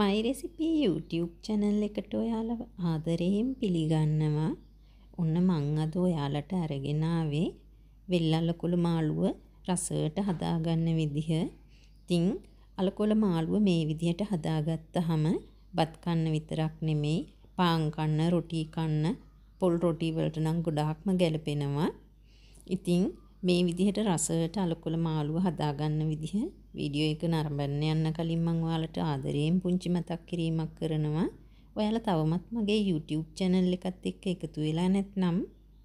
මයිරෙසිපී YouTube channel එකට ඔයාලව ආදරයෙන් පිළිගන්නවා. ඔන්න මං අද ඔයාලට අරගෙන ආවේ වෙල් අලකොළ මාළුව රසයට හදාගන්න විදිහ. ඉතින් අලකොළ මාළුව මේ විදිහට හදාගත්තාම බත් කන්න විතරක් නෙමෙයි පාන් කන්න, රොටි කන්න, පොල් රොටි වලට නම් ගොඩාක්ම ගැලපෙනවා. ඉතින් මේ විදිහට රසට අලකොල මාළුව හදාගන්න විදිහ වීඩියෝ එක නරඹන්න යන්න කලින් මම ඔයාලට ආදරයෙන් පුංචි මතක් කිරීමක් කරනවා. ඔයාලා තවමත් මගේ YouTube channel එකත් එක්ක එකතු වෙලා නැත්නම්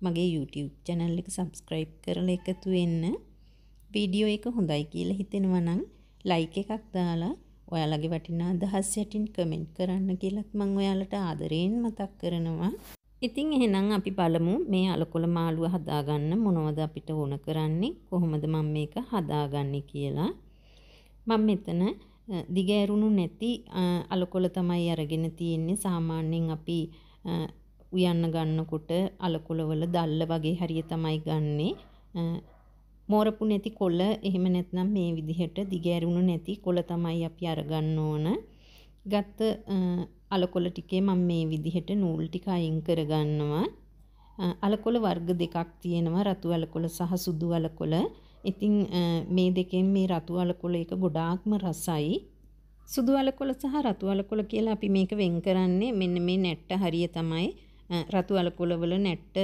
මගේ YouTube channel එක subscribe කරලා එකතු වෙන්න. වීඩියෝ එක හොඳයි කියලා හිතෙනවා නම් like එකක් දාලා ඔයාලගේ වටිනා අදහස් යටින් කමෙන්ට් කරන්න කියලත් මම ඔයාලට ආදරයෙන් මතක් කරනවා. ඉතින් එහෙනම් අපි බලමු මේ අලකොළ මාළුව හදාගන්න මොනවද අපිට ඕන කරන්නේ කොහොමද මම මේක හදාගන්නේ කියලා මම මෙතන දිගෑරුණු නැති අලකොළ තමයි අරගෙන තියෙන්නේ සාමාන්‍යයෙන් අපි උයන්න ගන්නකොට අලකොළවල දල්ල වගේ හරිය තමයි ගන්නෙ මෝරපු නැති කොළ එහෙම නැත්නම් මේ විදිහට දිගෑරුණු නැති කොළ තමයි අපි අරගන්න ඕන ගත්ත අලකොල ටිකේ මම මේ විදිහට නූල් ටික අයින් කරගන්නවා. අලකොල වර්ග දෙකක් තියෙනවා රතු අලකොල සහ සුදු අලකොල. ඉතින් මේ දෙකෙන් මේ රතු අලකොල එක ගොඩාක්ම රසයි. සුදු අලකොල සහ රතු අලකොල කියලා අපි මේක වෙන් කරන්නේ මෙන්න මේ නැට්ට හරිය තමයි. රතු අලකොලවල නැට්ට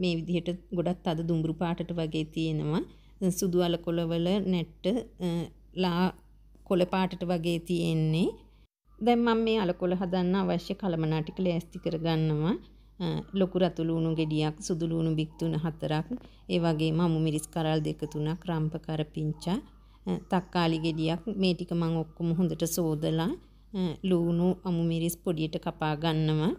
මේ විදිහට ගොඩක් අද දුඹුරු පාටට වගේ තියෙනවා. සුදු අලකොලවල නැට්ට ලා කොළ පාටට වගේ තියෙන්නේ. දැන් මම මේ අලකොළ හදන්න අවශ්‍ය කලමනාටි ටික ලෑස්ති කරගන්නවා. ලොකු රතු ලුණු ගෙඩියක්, සුදු ලුණු බික් තුන හතරක්, ඒ වගේම අමු මිරිස් කරල් දෙක තුනක්, රම්ප කර පිංචා, තක්කාලි ගෙඩියක් මේ ටික මම ඔක්කොම හොඳට සෝදලා ලුණු අමු මිරිස් පොඩියට කපා ගන්නවා.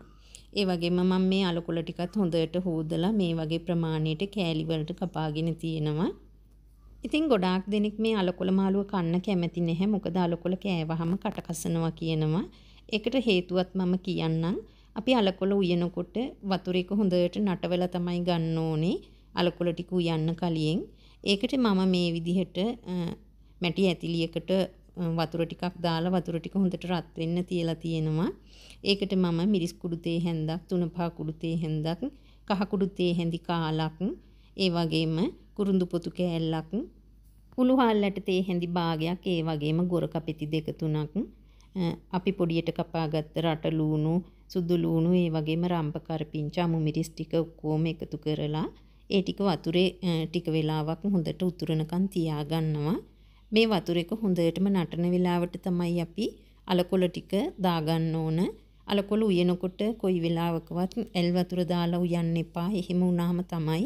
ඒ වගේම මම මේ අලකොළ ටිකත් හොඳට හෝදලා මේ වගේ ප්‍රමාණයට කෑලි වලට කපාගෙන තියෙනවා. ඉතින් ගොඩාක් දෙනෙක් මේ අලකොල මාළුව කන්න කැමති නැහැ. මොකද අලකොල කෑවහම කටකසනවා කියනවා. ඒකට හේතුවත් මම කියන්නම්. අපි අලකොල උයනකොට වතුරේක හොඳට නටවලා තමයි ගන්න ඕනේ. අලකොල ටික උයන්න කලින්. ඒකට මම මේ විදිහට මැටි ඇතිලියකට වතුර ටිකක් දාලා වතුර ටික හොඳට රත් වෙන්න තියලා තියෙනවා. ඒකට මම මිරිස් කුඩු තේ හැන්දක්, තුනපහ කුඩු තේ හැන්දක්, කහ කුඩු තේ හැඳි කාලක්, ඒ වගේම කුරුඳු පොතු කෑල්ලක් උළුහාල්ලට තේ හැඳි භාගයක් ඒ වගේම ගොරක පෙති දෙක තුනක් අපි පොඩියට කපාගත්ත රට ලූණු සුදු ලූණු ඒ වගේම රම්ප කරපිංච අමු මිරිස් ටික ඔක්කොම එකතු කරලා ඒ ටික වතුරේ ටික වෙලාවක් හොඳට උතුරනකන් තියාගන්නවා මේ වතුර එක හොඳටම නටන වෙලාවට තමයි අපි අලකොළ ටික දාගන්න ඕන අලකොළ උයනකොට කොයි වෙලාවකවත් ඇල් වතුර දාලා උයන්න එපා එහෙම වුණාම තමයි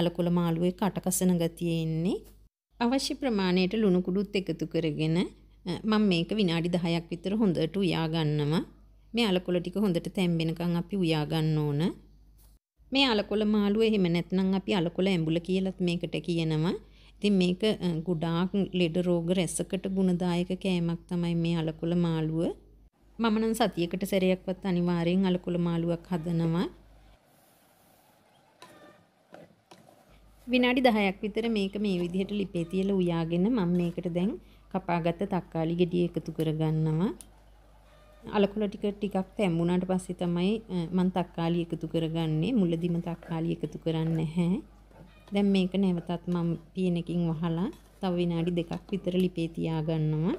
අලකොළ මාළුවේ කටකසන ගතිය එන්නේ. අවශ්‍ය ප්‍රමාණයට ලුණු කුඩුත් එකතු කරගෙන මම මේක විනාඩි 10ක් විතර හොඳට උයා ගන්නවා. මේ අලකොළ ටික හොඳට තැම්බෙනකන් අපි උයා ගන්න ඕන. මේ අලකොළ මාළුව එහෙම නැත්නම් අපි අලකොළ ඇඹුල කියලත් මේකට කියනවා. ඉතින් මේක ගොඩාක් ලෙඩ රෝග රැසකට ගුණදායක කෑමක් තමයි මේ අලකොළ මාළුව. මම නම් සතියකට සැරයක්වත් අනිවාර්යෙන් අලකොළ මාළුවක් හදනවා. විනාඩි 10ක් විතර මේක මේ විදිහට ලිපේ තියලා උයාගෙන මම මේකට දැන් කපාගත්ත තක්කාලි ගෙඩිය එකතු කරගන්නවා. අලකොළ ටික ටිකක් තැඹුණාට පස්සේ තමයි මම තක්කාලි එකතු කරගන්නේ. මුලදිම තක්කාලි එකතු කරන්නේ නැහැ. දැන් මේක නැවතත් මම පියන එකකින් වහලා තව විනාඩි දෙකක් විතර ලිපේ තියාගන්නවා.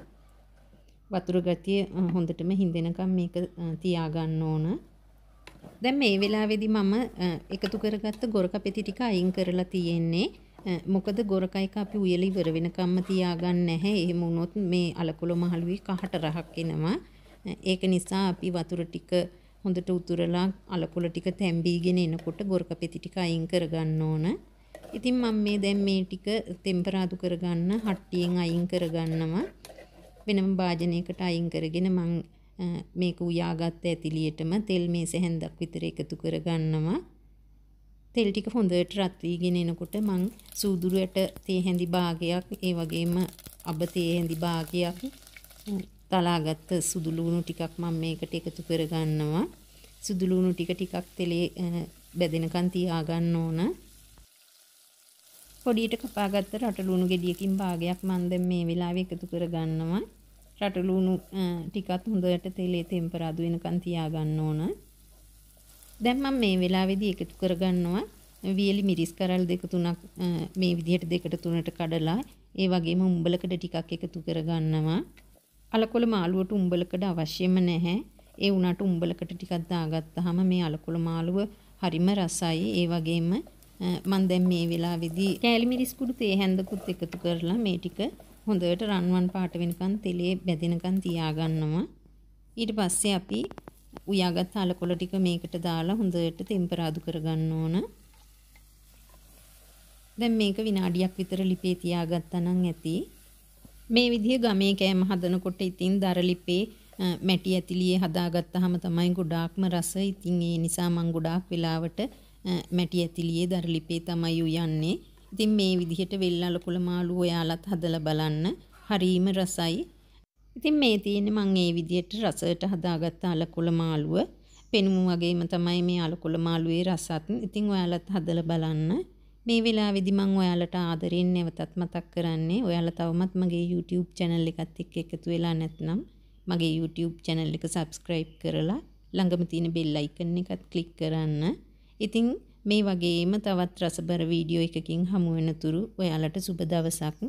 වතුර ගතිය හොඳටම හිඳෙනකම් මේක තියාගන්න ඕන. දැන් මේ වෙලාවේදී මම එකතු කරගත්ත ගොරකපෙති ටික අයින් කරලා තියෙන්නේ. මොකද ගොරක එක අපි උයල ඉවර වෙනකම්ම තියාගන්න නැහැ. එහෙම වුණොත් මේ අලකොළ මහලුවේ කහට රහක් එනවා. ඒක නිසා අපි වතුර ටික හොඳට උතුරලා අලකොළ ටික තැඹීගෙන එනකොට ගොරකපෙති ටික අයින් කරගන්න ඕන. ඉතින් මම මේ දැන් මේ ටික තෙම්පරාදු කරගන්න හට්ටියෙන් අයින් කරගන්නවා. වෙනම භාජනයකට අයින් කරගෙන මම මේක උයාගත්ත ඇතිලියටම තෙල් මේ සැහැන්දක් විතර එකතු කරගන්නවා. තෙල් ටික හොඳට රත් වීගෙන එනකොට මං සූදුරුවට තේ හැඳි භාගයක් ඒ වගේම අබ තේ හැඳි භාගයක් තලාගත්ත සුදු ලුණු ටිකක් මම මේකට එකතු කරගන්නවා. සුදු ලුණු ටික ටිකක් තෙලේ බැදෙනකන් තියා ගන්න ඕන. පොඩියට කපාගත්ත රට ලුණු ගෙඩියකින් භාගයක් මම දැන් මේ වෙලාවේ එකතු කරගන්නවා. රටලුණු ටිකත් හොඳට තෙලේ තෙම්පරාදු වෙනකන් තියාගන්න ඕන. දැන් මම මේ වෙලාවේදී එකතු කරගන්නවා වියලි මිරිස් කරල් දෙක තුනක් මේ විදිහට දෙකට තුනට කඩලා ඒ වගේම උඹලකඩ ටිකක් එකතු කරගන්නවා. අලකොළ මාළුවට උඹලකඩ අවශ්‍යම නැහැ. ඒ වුණාට උඹලකට ටිකක් දාගත්තාම මේ අලකොළ මාළුව හරිම රසයි. ඒ වගේම මම දැන් මේ වෙලාවේදී කෑලි මිරිස් කුඩු තේ හැන්දකුත් එකතු කරලා මේ ටික හොඳට රන්වන් පාට වෙනකන් තෙලේ බැදෙනකන් තියාගන්නවා. ඊට පස්සේ අපි උයාගත් අලකොළ ටික මේකට දාලා හොඳට තෙම්පරාදු කරගන්න ඕන. දැන් මේක විනාඩියක් විතර ලිපේ තියාගත්තා නම් ඇති. මේ විදිහ ගමේ කෑම හදනකොට ඉතින් දරලිපේ මැටි ඇතිලියේ හදාගත්තාම තමයි ගොඩාක්ම රස. ඉතින් ඒ නිසා මම ගොඩාක් වෙලාවට මැටි ඇතිලියේ දරලිපේ තමයි උයන්නේ. ඉතින් මේ විදිහට වෙල් අලකොළ මාළු ඔයාලත් හදලා බලන්න. හරීම රසයි. ඉතින් මේ තියෙන්නේ මම මේ විදිහට රසයට හදාගත්ත අලකොළ මාළුව. පෙනුම වගේම තමයි මේ අලකොළ මාළුවේ රසත්. ඉතින් ඔයාලත් හදලා බලන්න. මේ වෙලාවේදි මම ඔයාලට ආදරෙන් නැවතත් මතක් කරන්නේ ඔයාලා තවමත් මගේ YouTube channel එකත් එක්ක එකතු වෙලා නැත්නම් මගේ YouTube channel එක subscribe කරලා ළඟම තියෙන bell icon එකත් click කරන්න. ඉතින් මේ වගේම තවත් රසබර වීඩියෝ එකකින් හමු වෙනතුරු ඔයාලට සුබ දවසක්